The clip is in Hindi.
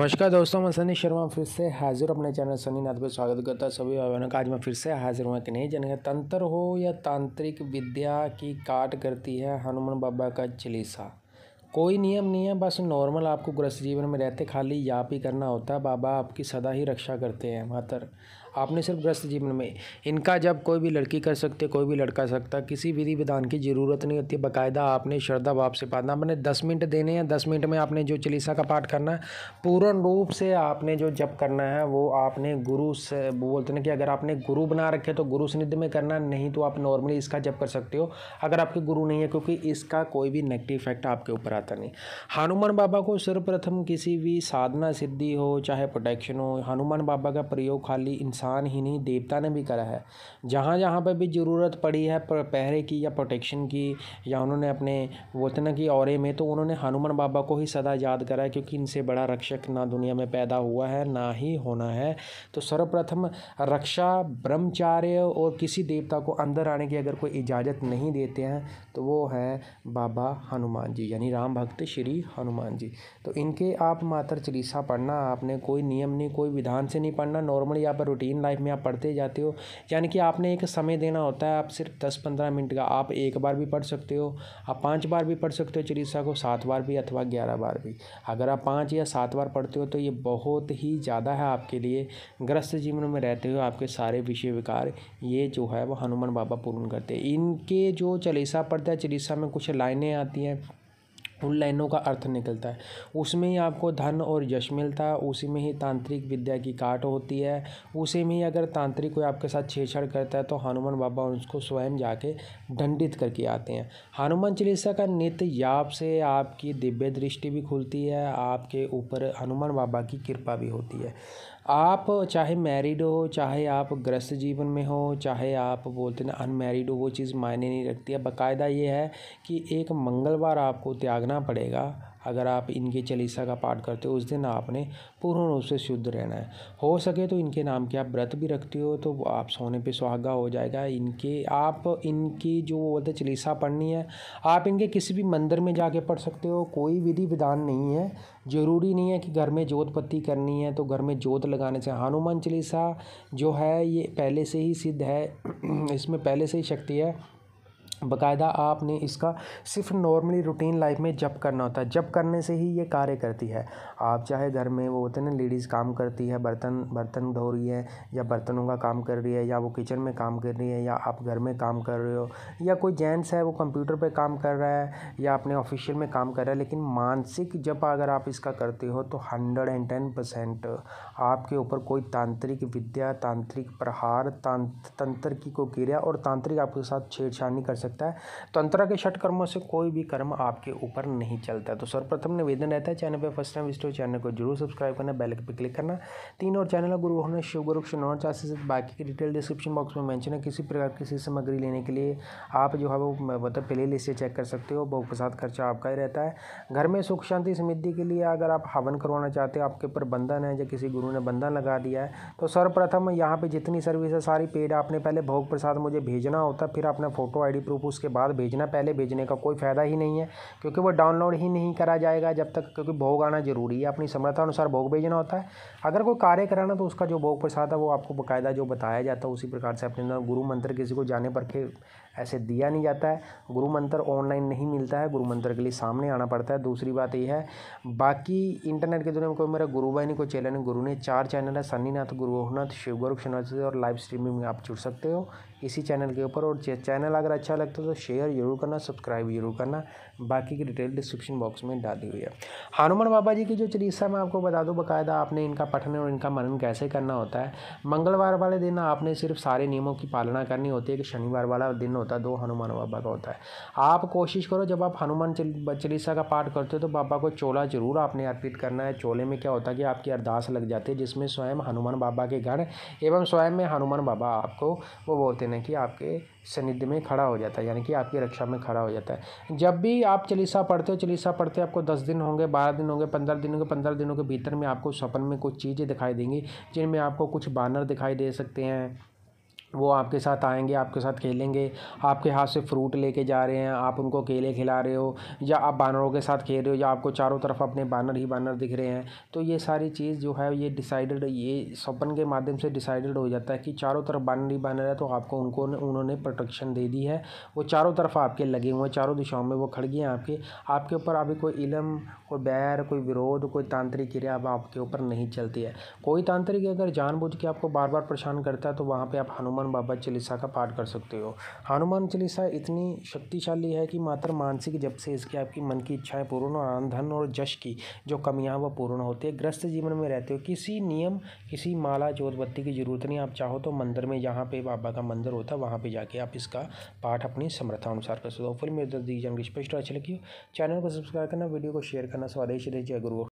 नमस्कार दोस्तों मैं सनी शर्मा फिर से हाजिर अपने चैनल सनी नाथ पर स्वागत करता सभी भाइयों का आज मैं फिर से हाजिर हुआ कि नहीं जानेंगे तंत्र हो या तांत्रिक विद्या की काट करती है हनुमान बाबा का चलीसा कोई नियम नहीं है बस नॉर्मल आपको ग्रस्त जीवन में रहते खाली याप ही करना होता है बाबा आपकी सदा ही रक्षा करते हैं मातर आपने सिर्फ ग्रस्त जीवन में इनका जब कोई भी लड़की कर सकते कोई भी लड़का सकता किसी विधि विधान की ज़रूरत नहीं होती बाकायदा आपने श्रद्धा भाव से पाना आपने दस मिनट देने हैं दस मिनट में आपने जो चलीसा का पाठ करना है पूर्ण रूप से आपने जो जप करना है वो आपने गुरु से बोलते ना कि अगर आपने गुरु बना रखे तो गुरु स्निध में करना नहीं तो आप नॉर्मली इसका जप कर सकते हो अगर आपके गुरु नहीं है क्योंकि इसका कोई भी नेगेटिव इफेक्ट आपके ऊपर आता नहीं हनुमान बाबा को सर्वप्रथम किसी भी साधना सिद्धि हो चाहे प्रोटेक्शन हो हनुमान बाबा का प्रयोग खाली इंसान इंसान ही नहीं देवता ने भी करा है जहाँ जहाँ पर भी ज़रूरत पड़ी है पहरे की या प्रोटेक्शन की या उन्होंने अपने वतन की और में तो उन्होंने हनुमान बाबा को ही सदा याद करा है क्योंकि इनसे बड़ा रक्षक ना दुनिया में पैदा हुआ है ना ही होना है तो सर्वप्रथम रक्षा ब्रह्मचार्य और किसी देवता को अंदर आने की अगर कोई इजाज़त नहीं देते हैं तो वो है बाबा हनुमान जी यानी राम भक्त श्री हनुमान जी तो इनके आप मातर चलीसा पढ़ना आपने कोई नियम नहीं कोई विधान से नहीं पढ़ना नॉर्मली आप पर रूटीन रूटीन लाइफ में आप पढ़ते जाते हो यानी कि आपने एक समय देना होता है आप सिर्फ दस पंद्रह मिनट का आप एक बार भी पढ़ सकते हो आप पाँच बार भी पढ़ सकते हो चरिसा को सात बार भी अथवा ग्यारह बार भी अगर आप पाँच या सात बार पढ़ते हो तो ये बहुत ही ज़्यादा है आपके लिए ग्रस्त जीवन में रहते हुए आपके सारे विषय विकार ये जो है वो हनुमान बाबा पूर्ण करते हैं इनके जो चलीसा पढ़ता है चलीसा में कुछ लाइनें आती हैं उन लाइनों का अर्थ निकलता है उसमें ही आपको धन और यश मिलता है उसी में ही तांत्रिक विद्या की काट होती है उसी में ही अगर तांत्रिक कोई आपके साथ छेड़छाड़ करता है तो हनुमान बाबा उसको स्वयं जाके दंडित करके आते हैं हनुमान चालीसा का नित्य याप से आपकी दिव्य दृष्टि भी खुलती है आपके ऊपर हनुमान बाबा की कृपा भी होती है आप चाहे मैरिड हो चाहे आप ग्रस्त जीवन में हो चाहे आप बोलते ना अनमैरिड हो वो चीज़ मायने नहीं रखती है बाकायदा ये है कि एक मंगलवार आपको त्यागना पड़ेगा अगर आप इनके चालीसा का पाठ करते हो उस दिन आपने पूर्ण रूप से शुद्ध रहना है हो सके तो इनके नाम के आप व्रत भी रखते हो तो आप सोने पे सुहागा हो जाएगा इनके आप इनकी जो बोलते चालीसा पढ़नी है आप इनके किसी भी मंदिर में जाके पढ़ सकते हो कोई विधि विधान नहीं है ज़रूरी नहीं है कि घर में जोत पत्ती करनी है तो घर में जोत लगाने से हनुमान चालीसा जो है ये पहले से ही सिद्ध है इसमें पहले से ही शक्ति है बकायदा आपने इसका सिर्फ नॉर्मली रूटीन लाइफ में जब करना होता है जब करने से ही ये कार्य करती है आप चाहे घर में वो होते ना लेडीज़ काम करती है बर्तन बर्तन धो रही है या बर्तनों का काम कर रही है या वो किचन में काम कर रही है या आप घर में काम कर रहे हो या कोई जेंट्स है वो कंप्यूटर पर काम कर रहा है या अपने ऑफिशियल में काम कर रहा है लेकिन मानसिक जप अगर आप इसका करते हो तो हंड्रेड एंड टेन परसेंट आपके ऊपर कोई तांत्रिक विद्या तांत्रिक प्रहार तंत्र की को क्रिया और तांत्रिक आपके साथ छेड़छाड़ नहीं कर सकते सकता है तंत्रा के षट कर्मों से कोई भी कर्म आपके ऊपर नहीं चलता तो सर्वप्रथम निवेदन रहता है चैनल पर फर्स्ट टाइम विजिट हो चैनल को जरूर सब्सक्राइब करना बेल पर क्लिक करना तीन और चैनल गुरु होना शिव गुरु चार से बाकी की डिटेल डिस्क्रिप्शन बॉक्स में मैंशन है किसी प्रकार की सामग्री लेने के लिए आप जो है वो मतलब प्ले लिस्ट से चेक कर सकते हो बहुत प्रसाद खर्चा आपका ही रहता है घर में सुख शांति समृद्धि के लिए अगर आप हवन करवाना चाहते हो आपके ऊपर बंधन है या किसी गुरु ने बंधन लगा दिया है तो सर्वप्रथम यहाँ पे जितनी सर्विस है सारी पेड आपने पहले भोग प्रसाद मुझे भेजना होता फिर अपना फोटो आईडी प्रूफ प्रूफ उसके बाद भेजना पहले भेजने का कोई फ़ायदा ही नहीं है क्योंकि वो डाउनलोड ही नहीं करा जाएगा जब तक क्योंकि भोग आना ज़रूरी है अपनी समर्था अनुसार भोग भेजना होता है अगर कोई कार्य कराना तो उसका जो भोग प्रसाद है वो आपको बाकायदा जो बताया जाता है उसी प्रकार से अपने गुरु मंत्र किसी को जाने पर के ऐसे दिया नहीं जाता है गुरु मंत्र ऑनलाइन नहीं मिलता है गुरु मंत्र के लिए सामने आना पड़ता है दूसरी बात यह है बाकी इंटरनेट के दुनिया में कोई मेरा गुरु भाई नहीं कोई चैनल नहीं गुरु ने चार चैनल है सन्नीनाथ गुरुनाथ शिव गौरव शनाथ और लाइव स्ट्रीमिंग में आप जुड़ सकते हो इसी चैनल के ऊपर और चैनल अगर अच्छा लगता है तो शेयर जरूर करना सब्सक्राइब जरूर करना बाकी की डिटेल डिस्क्रिप्शन बॉक्स में डाली हुई है हनुमान बाबा जी की जो चलीसा मैं आपको बता दूँ बाकायदा आपने इनका पठन और इनका मनन कैसे करना होता है मंगलवार वाले दिन आपने सिर्फ सारे नियमों की पालना करनी होती है कि शनिवार वाला दिन होता होता है दो हनुमान बाबा का होता है आप कोशिश करो जब आप हनुमान चालीसा का पाठ करते हो तो बाबा को चोला जरूर आपने अर्पित करना है चोले में क्या होता है कि आपकी अरदास लग जाती है जिसमें स्वयं हनुमान बाबा के गण एवं स्वयं में हनुमान बाबा आपको वो बोलते हैं कि आपके सनिध्य में खड़ा हो जाता है यानी कि आपकी रक्षा में खड़ा हो जाता है जब भी आप चलीसा पढ़ते हो चलीसा पढ़ते आपको दस दिन होंगे बारह दिन होंगे पंद्रह दिन होंगे पंद्रह दिनों के भीतर में आपको सपन में कुछ चीज़ें दिखाई देंगी जिनमें आपको कुछ बानर दिखाई दे सकते हैं वो आपके साथ आएंगे आपके साथ खेलेंगे आपके हाथ से फ्रूट लेके जा रहे हैं आप उनको केले खिला रहे हो या आप बानरों के साथ खेल रहे हो या आपको चारों तरफ अपने बानर ही बानर दिख रहे हैं तो ये सारी चीज़ जो है ये डिसाइडेड ये सपन के माध्यम से डिसाइडेड हो जाता है कि चारों तरफ बानर ही बानर है तो आपको उनको उन्होंने प्रोटेक्शन दे दी है वो चारों तरफ आपके लगे हुए हैं चारों दिशाओं में वो खड़गी हैं आपके आपके ऊपर अभी कोई इलम कोई बैर कोई विरोध कोई तांत्रिक क्रिया अब आपके ऊपर नहीं चलती है कोई तांत्रिक अगर जानबूझ के आपको बार बार परेशान करता है तो वहाँ पर आप हनुमान हनुमान बाबा चालीसा का पाठ कर सकते हो हनुमान चालीसा इतनी शक्तिशाली है कि मात्र मानसिक जब से इसकी आपकी मन की इच्छाएं पूर्ण और आन धन और जश की जो कमियां वह पूर्ण होती है ग्रस्त जीवन में रहते हो किसी नियम किसी माला जोतबत्ती की ज़रूरत नहीं आप चाहो तो मंदिर में जहाँ पे बाबा का मंदिर होता है वहाँ पर जाके आप इसका पाठ अपनी समर्था अनुसार कर सकते हो फिर मेरे फिल्म दीजिए स्पष्ट अच्छी लगी चैनल को सब्सक्राइब करना वीडियो को शेयर करना स्वादेश जय गुरु